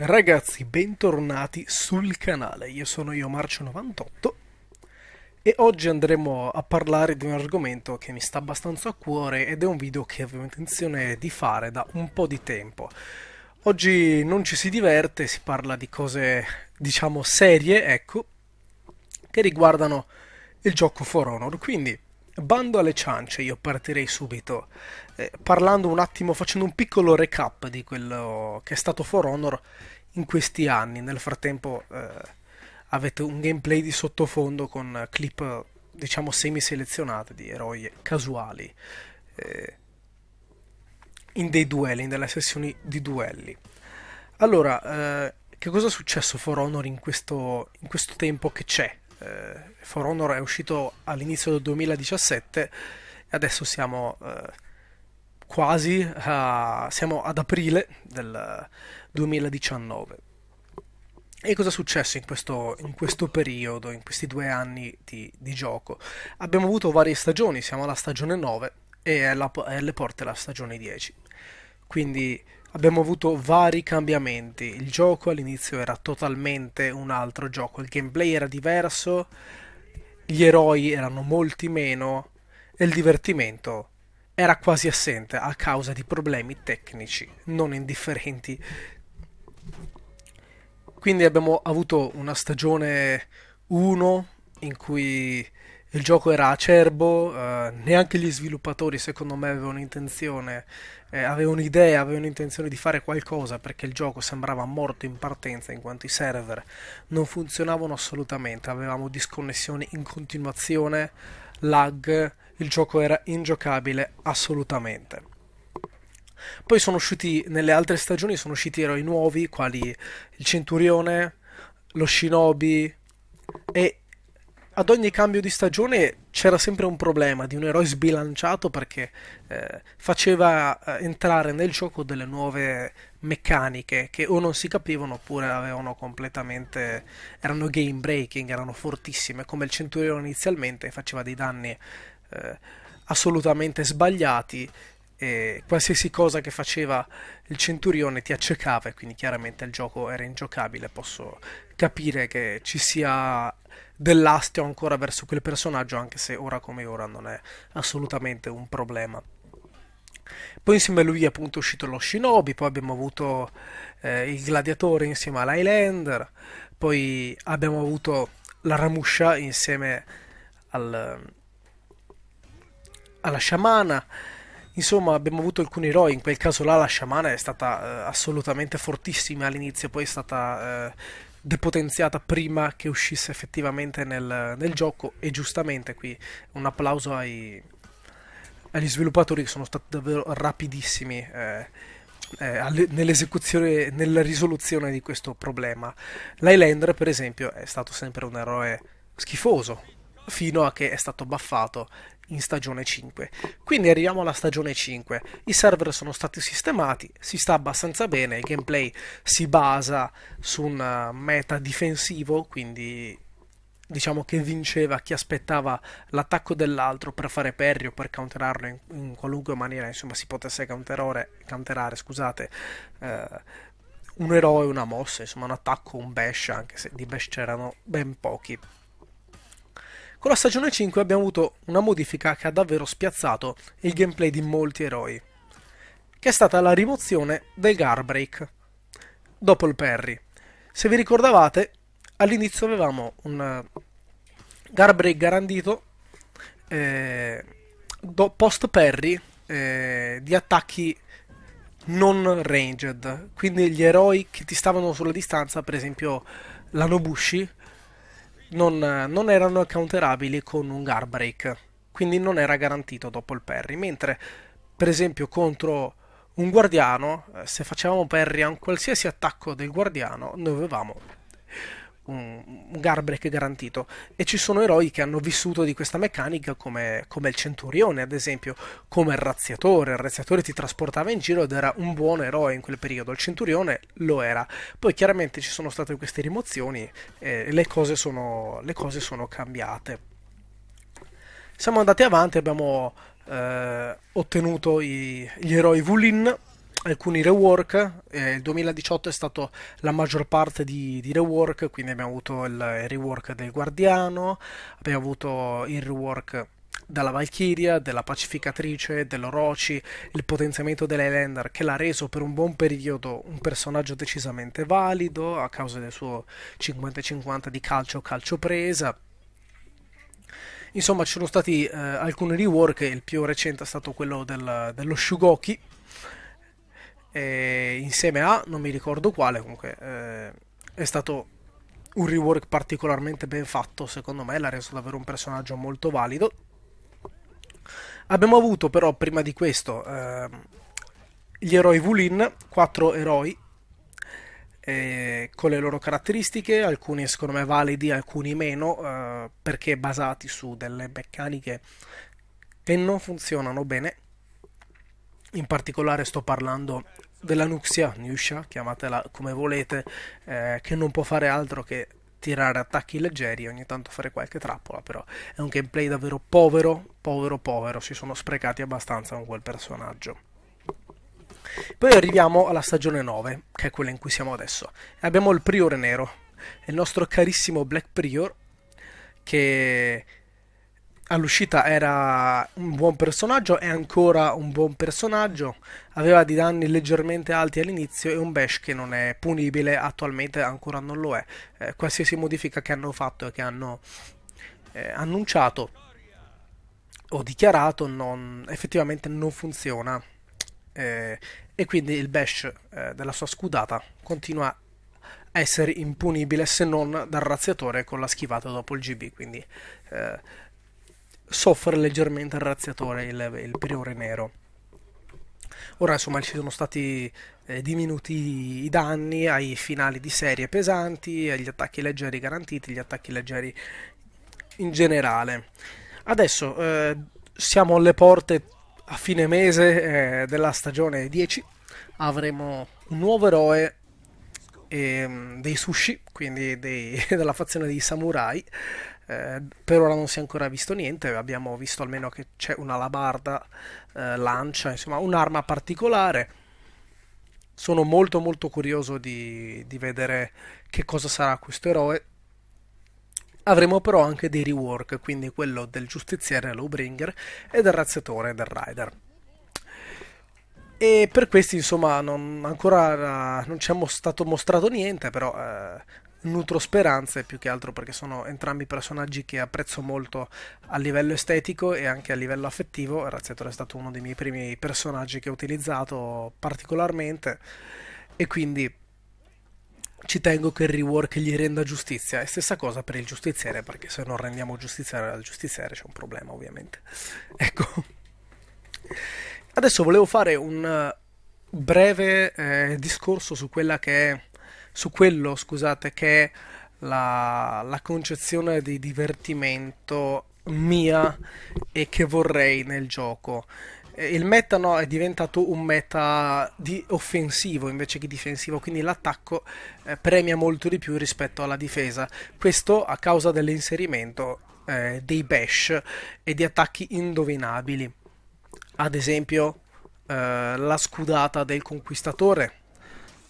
Ragazzi, bentornati sul canale. Io sono io Marcio98 e oggi andremo a parlare di un argomento che mi sta abbastanza a cuore ed è un video che avevo intenzione di fare da un po' di tempo. Oggi non ci si diverte, si parla di cose, diciamo, serie, ecco, che riguardano il gioco For Honor, quindi Bando alle ciance, io partirei subito, eh, parlando un attimo, facendo un piccolo recap di quello che è stato For Honor in questi anni. Nel frattempo eh, avete un gameplay di sottofondo con clip, diciamo, semi-selezionate di eroi casuali eh, in dei duelli, in delle sessioni di duelli. Allora, eh, che cosa è successo For Honor in questo, in questo tempo che c'è? eh, For Honor è uscito all'inizio del 2017 e adesso siamo eh, quasi a, siamo ad aprile del 2019. E cosa è successo in questo, in questo periodo, in questi due anni di, di, gioco? Abbiamo avuto varie stagioni, siamo alla stagione 9 e alla, alle porte la stagione 10. Quindi abbiamo avuto vari cambiamenti. Il gioco all'inizio era totalmente un altro gioco, il gameplay era diverso, gli eroi erano molti meno e il divertimento era quasi assente a causa di problemi tecnici non indifferenti. Quindi abbiamo avuto una stagione 1 in cui il gioco era acerbo, eh, neanche gli sviluppatori secondo me avevano intenzione, eh, avevano idea, avevano intenzione di fare qualcosa perché il gioco sembrava morto in partenza in quanto i server non funzionavano assolutamente, avevamo disconnessioni in continuazione, lag, il gioco era ingiocabile assolutamente. Poi sono usciti, nelle altre stagioni sono usciti eroi nuovi, quali il Centurione, lo Shinobi e ad ogni cambio di stagione c'era sempre un problema di un eroe sbilanciato perché eh, faceva eh, entrare nel gioco delle nuove meccaniche che o non si capivano oppure avevano completamente erano game breaking, erano fortissime, come il Centurione inizialmente faceva dei danni eh, assolutamente sbagliati e qualsiasi cosa che faceva il centurione ti accecava e quindi chiaramente il gioco era ingiocabile. Posso capire che ci sia dell'astio ancora verso quel personaggio, anche se ora come ora non è assolutamente un problema. Poi insieme a lui è appunto uscito lo Shinobi, poi abbiamo avuto eh, il Gladiatore insieme all'Highlander, poi abbiamo avuto la Ramusha insieme al, alla Sciamana, Insomma, abbiamo avuto alcuni eroi, in quel caso là la sciamana è stata eh, assolutamente fortissima all'inizio, poi è stata eh, depotenziata prima che uscisse effettivamente nel, nel, gioco e giustamente qui un applauso ai, agli sviluppatori che sono stati davvero rapidissimi eh, eh, nell'esecuzione, nella risoluzione di questo problema. L'Highlander per esempio è stato sempre un eroe schifoso fino a che è stato baffato in stagione 5. Quindi arriviamo alla stagione 5, i server sono stati sistemati, si sta abbastanza bene, il gameplay si basa su un eh, meta difensivo, quindi diciamo che vinceva chi aspettava l'attacco dell'altro per fare parry o per counterarlo in, in, qualunque maniera, insomma si potesse counterare, counterare scusate, eh, un eroe, una mossa, insomma un attacco, un bash, anche se di bash c'erano ben pochi. Con la stagione 5 abbiamo avuto una modifica che ha davvero spiazzato il gameplay di molti eroi, che è stata la rimozione del Garbreak dopo il Perry. Se vi ricordavate, all'inizio avevamo un eh, Garbreak garantito eh, post Perry eh, di attacchi non ranged, quindi gli eroi che ti stavano sulla distanza, per esempio la Nobushi, non, non erano counterabili con un guard break, quindi non era garantito dopo il parry, mentre per esempio contro un guardiano, eh, se facevamo parry a un qualsiasi attacco del guardiano, noi avevamo un, un Garbreak garantito. E ci sono eroi che hanno vissuto di questa meccanica come, come il Centurione, ad esempio, come il Razziatore. Il Razziatore ti trasportava in giro ed era un buon eroe in quel periodo. Il Centurione lo era. Poi chiaramente ci sono state queste rimozioni e le cose sono, le cose sono cambiate. Siamo andati avanti, abbiamo eh, ottenuto i, gli eroi Vulin alcuni rework. Eh, il 2018 è stato la maggior parte di, di, rework, quindi abbiamo avuto il rework del Guardiano, abbiamo avuto il rework della Valchiria, della Pacificatrice, dell'Orochi, il potenziamento dell'Highlander che l'ha reso per un buon periodo un personaggio decisamente valido a causa del suo 50-50 di calcio-calcio presa. Insomma, ci sono stati eh, alcuni rework, il più recente è stato quello del, dello Shugoki, eh, insieme a non mi ricordo quale, comunque eh, è stato un rework particolarmente ben fatto, secondo me l'ha reso davvero un personaggio molto valido. Abbiamo avuto però prima di questo eh, gli eroi Vulin, quattro eroi eh, con le loro caratteristiche, alcuni secondo me validi, alcuni meno, eh, perché basati su delle meccaniche che non funzionano bene in particolare sto parlando della Nuxia, Nusha, chiamatela come volete, eh, che non può fare altro che tirare attacchi leggeri e ogni tanto fare qualche trappola, però è un gameplay davvero povero, povero, povero, si sono sprecati abbastanza con quel personaggio. Poi arriviamo alla stagione 9, che è quella in cui siamo adesso, e abbiamo il Priore Nero, il nostro carissimo Black Prior, che all'uscita era un buon personaggio, è ancora un buon personaggio, aveva dei danni leggermente alti all'inizio e un bash che non è punibile, attualmente ancora non lo è. Eh, qualsiasi modifica che hanno fatto e che hanno eh, annunciato o dichiarato non, effettivamente non funziona eh, e quindi il bash eh, della sua scudata continua a essere impunibile se non dal razziatore con la schivata dopo il GB, quindi eh, soffre leggermente il razziatore, il, il priore nero. Ora insomma ci sono stati eh, diminuiti i danni ai finali di serie pesanti, agli attacchi leggeri garantiti, agli attacchi leggeri in generale. Adesso eh, siamo alle porte a fine mese eh, della stagione 10, avremo un nuovo eroe ehm, dei sushi, quindi dei, della fazione dei samurai, eh, per ora non si è ancora visto niente, abbiamo visto almeno che c'è una labarda, eh, lancia, insomma un'arma particolare. Sono molto molto curioso di, di vedere che cosa sarà questo eroe. Avremo però anche dei rework, quindi quello del giustiziere Lowbringer e del razziatore del Rider. E per questi, insomma, non, ancora eh, non ci è stato mostrato niente, però eh, nutro speranze più che altro perché sono entrambi personaggi che apprezzo molto a livello estetico e anche a livello affettivo. Razziatore è stato uno dei miei primi personaggi che ho utilizzato particolarmente e quindi ci tengo che il rework gli renda giustizia. E stessa cosa per il giustiziere, perché se non rendiamo giustizia al giustiziere c'è un problema ovviamente. Ecco. Adesso volevo fare un breve eh, discorso su quella che è su quello, scusate, che è la, la concezione di divertimento mia e che vorrei nel gioco eh, il meta no, è diventato un meta di offensivo invece che difensivo, quindi l'attacco eh, premia molto di più rispetto alla difesa. Questo a causa dell'inserimento eh, dei bash e di attacchi indovinabili. Ad esempio eh, la scudata del conquistatore,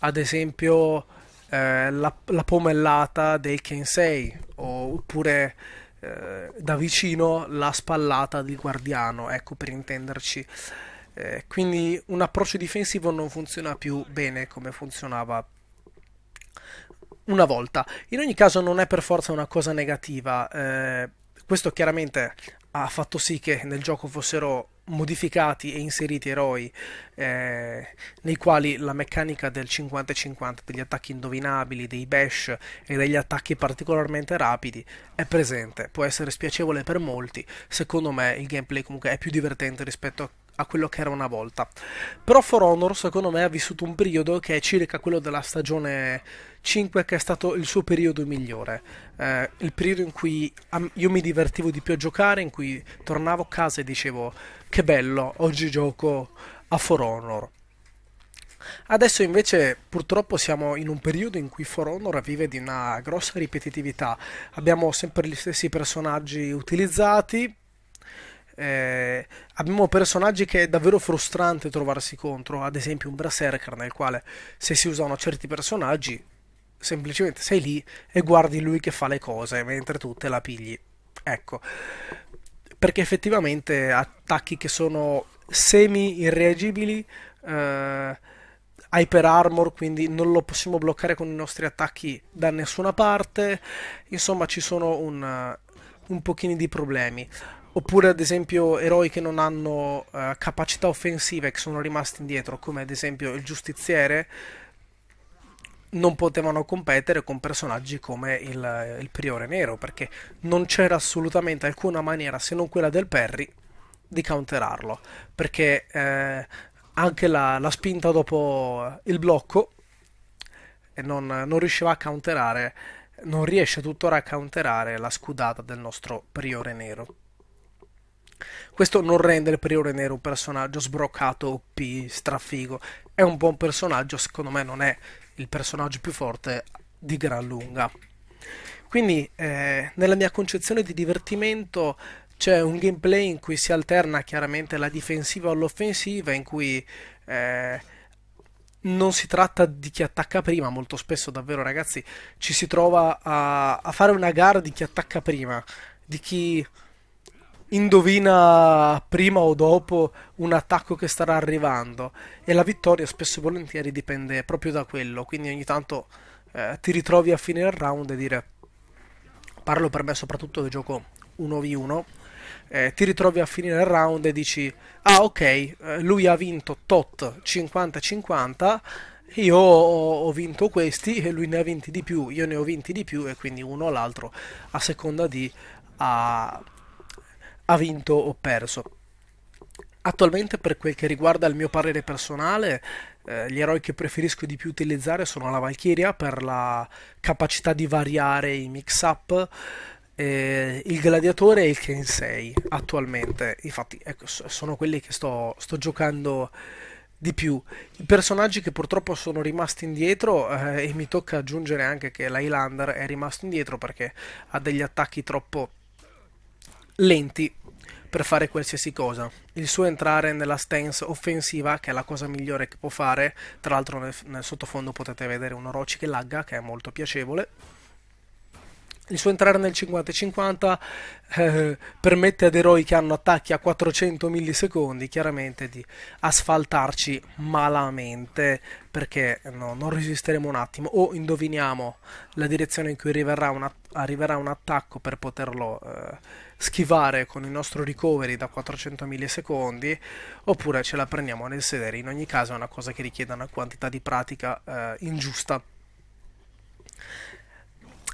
ad esempio eh, la, la, pomellata dei Kensei oppure eh, da vicino la spallata del guardiano, ecco per intenderci. Eh, quindi un approccio difensivo non funziona più bene come funzionava una volta. In ogni caso non è per forza una cosa negativa. Eh, questo chiaramente ha fatto sì che nel gioco fossero modificati e inseriti eroi eh, nei quali la meccanica del 50-50 degli attacchi indovinabili, dei bash e degli attacchi particolarmente rapidi è presente, può essere spiacevole per molti, secondo me il gameplay comunque è più divertente rispetto a a quello che era una volta. Però For Honor, secondo me, ha vissuto un periodo che è circa quello della stagione 5, che è stato il suo periodo migliore. Eh, il periodo in cui io mi divertivo di più a giocare, in cui tornavo a casa e dicevo che bello, oggi gioco a For Honor. Adesso invece purtroppo siamo in un periodo in cui For Honor vive di una grossa ripetitività. Abbiamo sempre gli stessi personaggi utilizzati. Eh, abbiamo personaggi che è davvero frustrante trovarsi contro, ad esempio un Berserker nel quale se si usano certi personaggi semplicemente sei lì e guardi lui che fa le cose mentre tu te la pigli. Ecco, perché effettivamente attacchi che sono semi irreagibili eh, Hyper Armor, quindi non lo possiamo bloccare con i nostri attacchi da nessuna parte. Insomma, ci sono un, eh, un pochino di problemi. Oppure, ad esempio, eroi che non hanno uh, capacità offensive, che sono rimasti indietro, come ad esempio il Giustiziere, non potevano competere con personaggi come il, il Priore Nero, perché non c'era assolutamente alcuna maniera, se non quella del Perry, di counterarlo. Perché eh, anche la, la, spinta dopo il blocco eh, non, non riusciva a counterare, non riesce tuttora a counterare la scudata del nostro Priore Nero. Questo non rende il Priore Nero un personaggio sbroccato, OP, strafigo. È un buon personaggio, secondo me non è il personaggio più forte di gran lunga. Quindi eh, nella mia concezione di divertimento c'è un gameplay in cui si alterna chiaramente la difensiva all'offensiva, in cui eh, non si tratta di chi attacca prima, molto spesso davvero ragazzi ci si trova a, a fare una gara di chi attacca prima, di chi indovina prima o dopo un attacco che starà arrivando e la vittoria spesso e volentieri dipende proprio da quello, quindi ogni tanto eh, ti ritrovi a fine il round e dire, parlo per me soprattutto che gioco 1v1, eh, ti ritrovi a fine il round e dici, ah ok, eh, lui ha vinto tot 50-50, io ho vinto questi e lui ne ha vinti di più, io ne ho vinti di più e quindi uno o l'altro a seconda di... Ha, ha vinto o perso. Attualmente per quel che riguarda il mio parere personale, eh, gli eroi che preferisco di più utilizzare sono la Valkyria per la capacità di variare i mix-up, eh, il Gladiatore e il Kensei attualmente. Infatti ecco, sono quelli che sto, sto giocando di più. I personaggi che purtroppo sono rimasti indietro, eh, e mi tocca aggiungere anche che l'Highlander è rimasto indietro perché ha degli attacchi troppo lenti per fare qualsiasi cosa. Il suo entrare nella stance offensiva, che è la cosa migliore che può fare, tra l'altro nel, nel sottofondo potete vedere un Orochi che lagga, che è molto piacevole. Il suo entrare nel 50-50 eh, permette ad eroi che hanno attacchi a 400 millisecondi chiaramente di asfaltarci malamente perché no, non resisteremo un attimo o indoviniamo la direzione in cui arriverà un, att arriverà un attacco per poterlo eh, schivare con il nostro recovery da 400 millisecondi oppure ce la prendiamo nel sedere. In ogni caso è una cosa che richiede una quantità di pratica eh, ingiusta.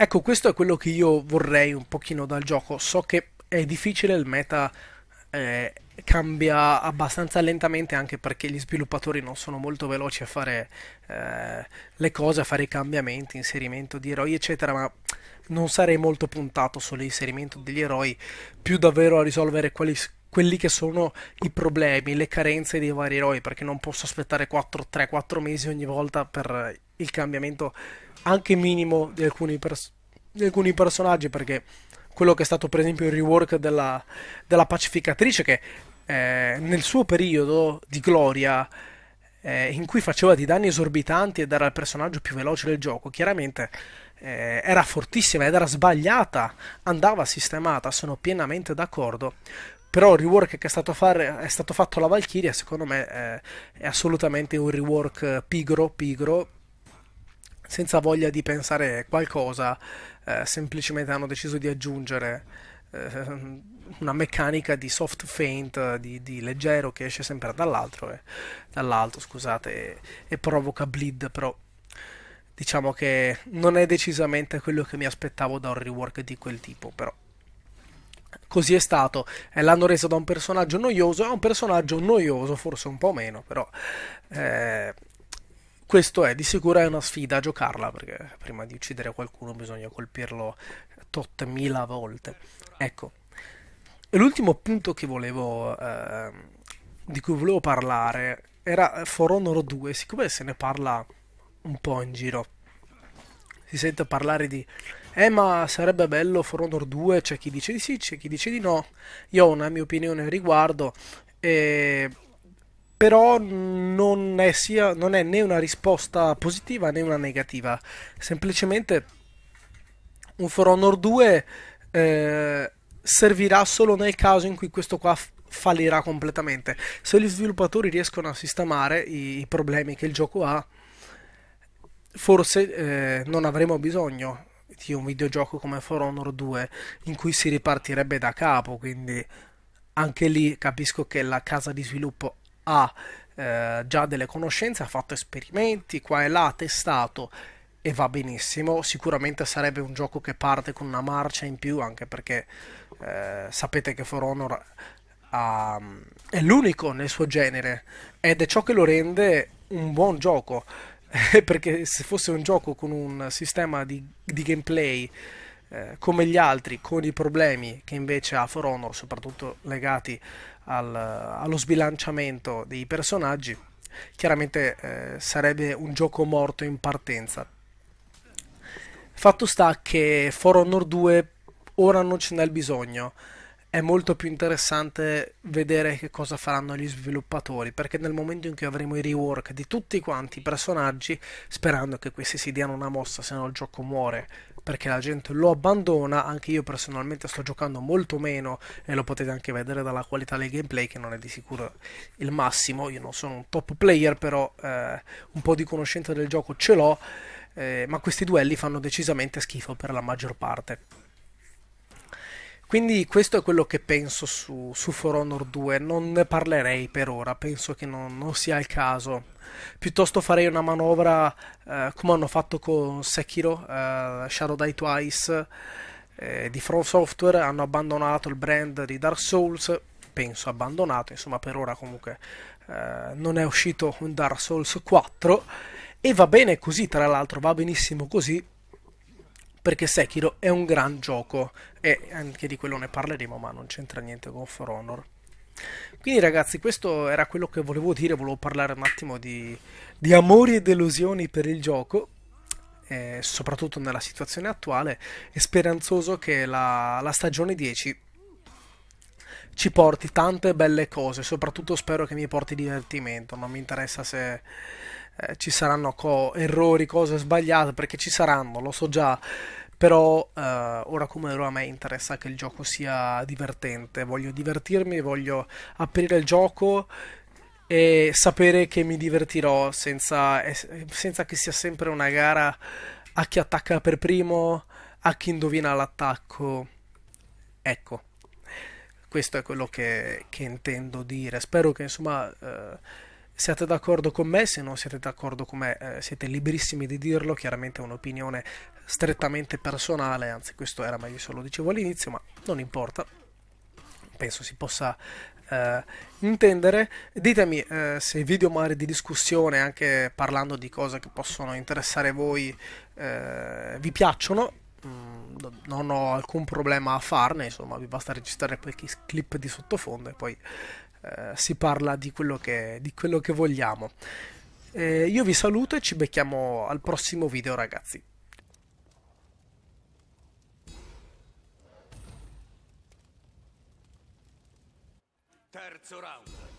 Ecco, questo è quello che io vorrei un pochino dal gioco. So che è difficile il meta... Eh, cambia abbastanza lentamente anche perché gli sviluppatori non sono molto veloci a fare eh, le cose, a fare i cambiamenti, inserimento di eroi, eccetera, ma non sarei molto puntato sull'inserimento degli eroi, più davvero a risolvere quelli, quelli che sono i problemi, le carenze dei vari eroi, perché non posso aspettare 4, 3-4 mesi ogni volta per il cambiamento anche minimo di alcuni, pers di alcuni personaggi, perché quello che è stato per esempio il rework della, della pacificatrice che eh, nel suo periodo di gloria eh, in cui faceva dei danni esorbitanti ed era il personaggio più veloce del gioco, chiaramente eh, era fortissima ed era sbagliata, andava sistemata, sono pienamente d'accordo. Però il rework che è stato, fare, è stato fatto alla Valkyria, secondo me, eh, è assolutamente un rework pigro, pigro, senza voglia di pensare qualcosa, eh, semplicemente hanno deciso di aggiungere eh, una meccanica di soft feint, di, di leggero che esce sempre dall'altro, eh, dall'alto, scusate, e, e provoca bleed, però diciamo che non è decisamente quello che mi aspettavo da un rework di quel tipo, però così è stato. Eh, l'hanno reso da un personaggio noioso a un personaggio noioso, forse un po' meno, però. Eh, questo è di sicuro è una sfida a giocarla, perché prima di uccidere qualcuno bisogna colpirlo tot mila volte. Ecco l'ultimo punto volevo, eh, di cui volevo parlare era eh, For Honor 2, siccome se ne parla un po' in giro. Si sente parlare di eh ma sarebbe bello For Honor 2, c'è chi dice di sì, c'è chi dice di no. Io ho una mia opinione al riguardo e però non è, sia, non è, né una risposta positiva né una negativa. Semplicemente un For Honor 2 eh, servirà solo nel caso in cui questo qua fallirà completamente. Se gli sviluppatori riescono a sistemare i, i problemi che il gioco ha, forse eh, non avremo bisogno di un videogioco come For Honor 2 in cui si ripartirebbe da capo, quindi anche lì capisco che la casa di sviluppo ha eh, già delle conoscenze, ha fatto esperimenti qua e là, ha testato e va benissimo. Sicuramente sarebbe un gioco che parte con una marcia in più, anche perché eh, sapete che For Honor ha, mm, è l'unico nel suo genere ed è ciò che lo rende un buon gioco. perché se fosse un gioco con un sistema di, di gameplay eh, come gli altri, con i problemi che invece ha For Honor, soprattutto legati al, allo sbilanciamento dei personaggi, chiaramente eh, sarebbe un gioco morto in partenza. Fatto sta che For Honor 2 ora non ce n'è il bisogno. È molto più interessante vedere che cosa faranno gli sviluppatori, perché nel momento in cui avremo i rework di tutti quanti i personaggi, sperando che questi si diano una mossa, se no il gioco muore, perché la gente lo abbandona, anche io personalmente sto giocando molto meno e lo potete anche vedere dalla qualità del gameplay che non è di sicuro il massimo, io non sono un top player, però eh, un po' di conoscenza del gioco ce l'ho eh, ma questi duelli fanno decisamente schifo per la maggior parte. Quindi questo è quello che penso su, su For Honor 2, non ne parlerei per ora, penso che non, non sia il caso. Piuttosto farei una manovra eh, come hanno fatto con Sekiro, eh, Shadow Die Twice, eh, di From Software, hanno abbandonato il brand di Dark Souls, penso abbandonato, insomma per ora comunque eh, non è uscito un Dark Souls 4 e va bene così, tra l'altro, va benissimo così, perché Sekiro è un gran gioco e anche di quello ne parleremo, ma non c'entra niente con For Honor. Quindi ragazzi, questo era quello che volevo dire, volevo parlare un attimo di, di amori e delusioni per il gioco, eh, soprattutto nella situazione attuale, e speranzoso che la, la stagione 10 ci porti tante belle cose, soprattutto spero che mi porti divertimento, non mi interessa se eh, ci saranno co- errori, cose sbagliate, perché ci saranno, lo so già. Però eh, ora come ora a me interessa che il gioco sia divertente, voglio divertirmi, voglio aprire il gioco e sapere che mi divertirò senza, senza che sia sempre una gara a chi attacca per primo, a chi indovina l'attacco. Ecco, questo è quello che, che intendo dire. Spero che insomma... Eh, siate d'accordo con me, se non siete d'accordo con me eh, siete liberissimi di dirlo, chiaramente è un'opinione strettamente personale, anzi questo era meglio se lo dicevo all'inizio, ma non importa, penso si possa Uh, intendere. Ditemi uh, se video mare di discussione, anche parlando di cose che possono interessare voi, uh, vi piacciono. Mm, non ho alcun problema a farne, insomma, vi basta registrare qualche clip di sottofondo e poi eh, si parla di quello che, di quello che vogliamo. Eh, io vi saluto e ci becchiamo al prossimo video ragazzi. Terzo round.